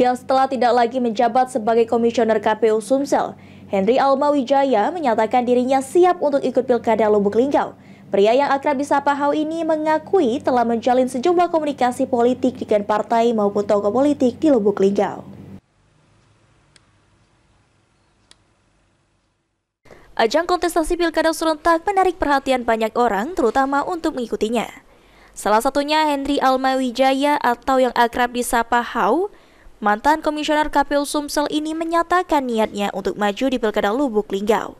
yang setelah tidak lagi menjabat sebagai komisioner KPU Sumsel. Henry Alma Wijaya menyatakan dirinya siap untuk ikut pilkada Lubuk Linggau. Pria yang akrab disapa Hau ini mengakui telah menjalin sejumlah komunikasi politik dengan partai maupun tokoh politik di Lubuk Linggau. Ajang kontestasi pilkada serentak menarik perhatian banyak orang, terutama untuk mengikutinya. Salah satunya Henry Alma Wijaya atau yang akrab disapa Hau Mantan Komisioner KPU Sumsel ini menyatakan niatnya untuk maju di Pilkada Lubuk Linggau.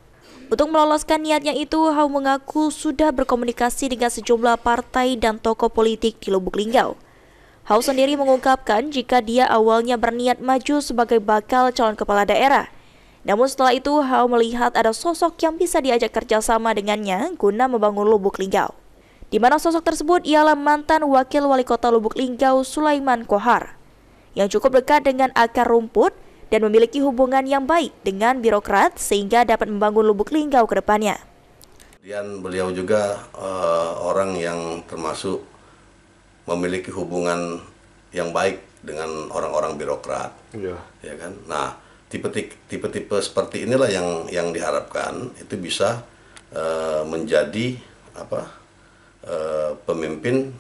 Untuk meloloskan niatnya itu, Hau mengaku sudah berkomunikasi dengan sejumlah partai dan tokoh politik di Lubuk Linggau. Hau sendiri mengungkapkan jika dia awalnya berniat maju sebagai bakal calon kepala daerah. Namun setelah itu, Hau melihat ada sosok yang bisa diajak kerjasama dengannya guna membangun Lubuk Linggau. Di mana sosok tersebut ialah mantan wakil wali kota Lubuk Linggau Sulaiman Kohar yang cukup dekat dengan akar rumput dan memiliki hubungan yang baik dengan birokrat sehingga dapat membangun lubuk linggau ke depannya. Kemudian beliau juga uh, orang yang termasuk memiliki hubungan yang baik dengan orang-orang birokrat. Iya. Ya kan? Nah, tipe-tipe seperti inilah yang yang diharapkan itu bisa uh, menjadi apa uh, pemimpin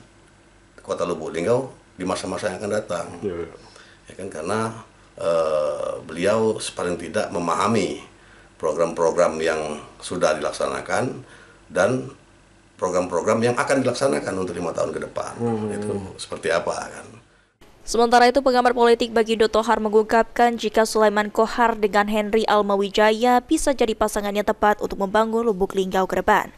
kota Lubuk Linggau di masa-masa yang akan datang. Yeah. Iya. Ya kan karena uh, beliau paling tidak memahami program-program yang sudah dilaksanakan dan program-program yang akan dilaksanakan untuk lima tahun ke depan. Hmm. Itu seperti apa kan? Sementara itu, pengamat politik bagi Dotohar mengungkapkan jika Sulaiman Kohar dengan Henry Almawijaya bisa jadi pasangannya tepat untuk membangun Lubuk Linggau ke depan.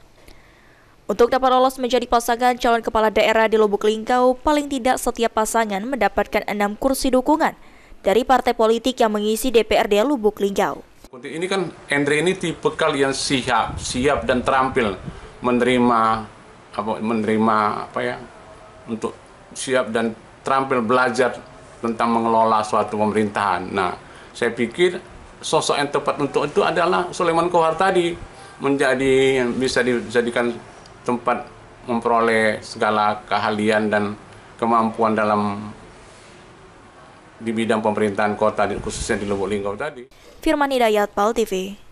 Untuk dapat lolos menjadi pasangan calon kepala daerah di Lubuk Linggau, paling tidak setiap pasangan mendapatkan enam kursi dukungan dari partai politik yang mengisi DPRD Lubuk Linggau. Ini kan Andre ini tipe kalian siap, siap dan terampil menerima apa menerima apa ya untuk siap dan terampil belajar tentang mengelola suatu pemerintahan. Nah, saya pikir sosok yang tepat untuk itu adalah Sulaiman Kohar tadi menjadi bisa dijadikan tempat memperoleh segala keahlian dan kemampuan dalam di bidang pemerintahan kota khususnya di Lubuk Linggau tadi. Firman Hidayat Pal TV